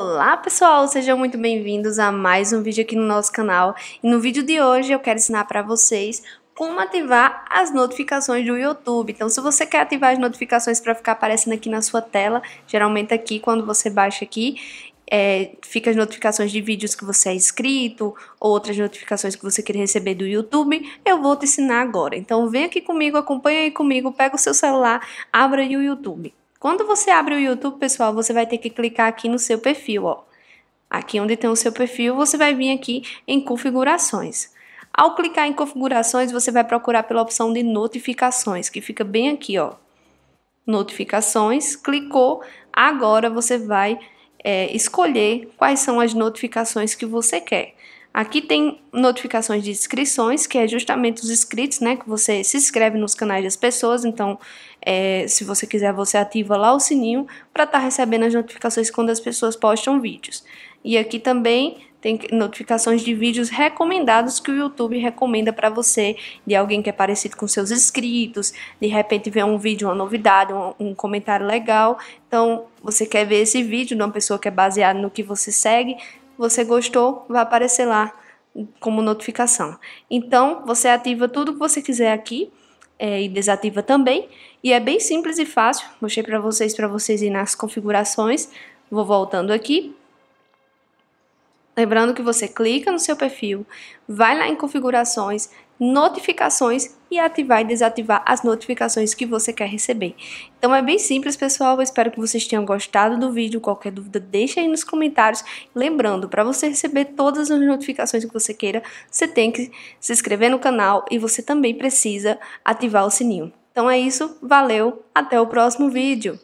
Olá pessoal, sejam muito bem-vindos a mais um vídeo aqui no nosso canal e no vídeo de hoje eu quero ensinar para vocês como ativar as notificações do YouTube. Então se você quer ativar as notificações para ficar aparecendo aqui na sua tela, geralmente aqui quando você baixa aqui, é, fica as notificações de vídeos que você é inscrito, ou outras notificações que você quer receber do YouTube, eu vou te ensinar agora. Então vem aqui comigo, acompanha aí comigo, pega o seu celular, abra aí o YouTube. Quando você abre o YouTube, pessoal, você vai ter que clicar aqui no seu perfil, ó. Aqui onde tem o seu perfil, você vai vir aqui em configurações. Ao clicar em configurações, você vai procurar pela opção de notificações, que fica bem aqui, ó. Notificações, clicou, agora você vai é, escolher quais são as notificações que você quer. Aqui tem notificações de inscrições, que é justamente os inscritos, né? Que você se inscreve nos canais das pessoas. Então, é, se você quiser, você ativa lá o sininho para estar tá recebendo as notificações quando as pessoas postam vídeos. E aqui também tem notificações de vídeos recomendados que o YouTube recomenda para você, de alguém que é parecido com seus inscritos, de repente vê um vídeo, uma novidade, um, um comentário legal. Então, você quer ver esse vídeo de uma pessoa que é baseada no que você segue, você gostou, vai aparecer lá como notificação. Então, você ativa tudo que você quiser aqui. É, e desativa também. E é bem simples e fácil. Mostrei para vocês para vocês ir nas configurações. Vou voltando aqui. Lembrando que você clica no seu perfil, vai lá em configurações, notificações e ativar e desativar as notificações que você quer receber. Então é bem simples, pessoal. Eu espero que vocês tenham gostado do vídeo. Qualquer dúvida, deixa aí nos comentários. Lembrando, para você receber todas as notificações que você queira, você tem que se inscrever no canal e você também precisa ativar o sininho. Então é isso, valeu, até o próximo vídeo!